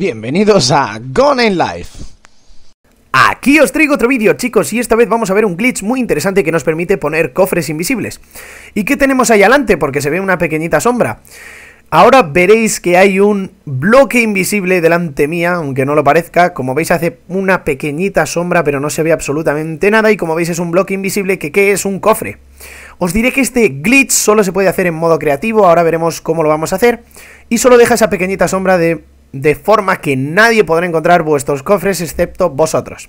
Bienvenidos a Gone in Life. Aquí os traigo otro vídeo chicos y esta vez vamos a ver un glitch muy interesante que nos permite poner cofres invisibles. ¿Y qué tenemos ahí adelante? Porque se ve una pequeñita sombra. Ahora veréis que hay un bloque invisible delante mía, aunque no lo parezca. Como veis hace una pequeñita sombra, pero no se ve absolutamente nada. Y como veis es un bloque invisible que, qué es un cofre. Os diré que este glitch solo se puede hacer en modo creativo, ahora veremos cómo lo vamos a hacer. Y solo deja esa pequeñita sombra de de forma que nadie podrá encontrar vuestros cofres excepto vosotros.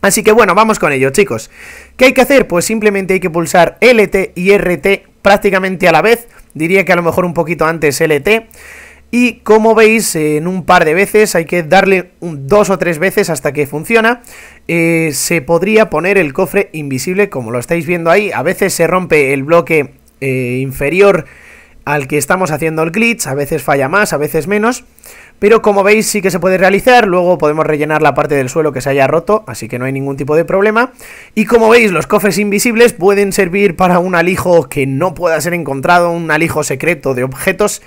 Así que bueno, vamos con ello chicos. ¿Qué hay que hacer? Pues simplemente hay que pulsar LT y RT prácticamente a la vez, diría que a lo mejor un poquito antes LT. Y como veis, en un par de veces, hay que darle dos o tres veces hasta que funciona, eh, se podría poner el cofre invisible, como lo estáis viendo ahí. A veces se rompe el bloque eh, inferior al que estamos haciendo el glitch, a veces falla más, a veces menos, pero como veis sí que se puede realizar, luego podemos rellenar la parte del suelo que se haya roto, así que no hay ningún tipo de problema, y como veis los cofres invisibles pueden servir para un alijo que no pueda ser encontrado, un alijo secreto de objetos,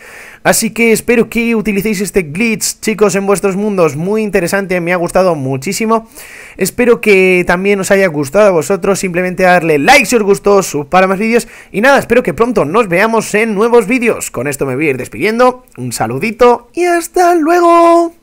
así que espero que utilicéis este glitch chicos en vuestros mundos, muy interesante, me ha gustado muchísimo, Espero que también os haya gustado a vosotros. Simplemente darle like si os gustó, sub para más vídeos. Y nada, espero que pronto nos veamos en nuevos vídeos. Con esto me voy a ir despidiendo. Un saludito y hasta luego.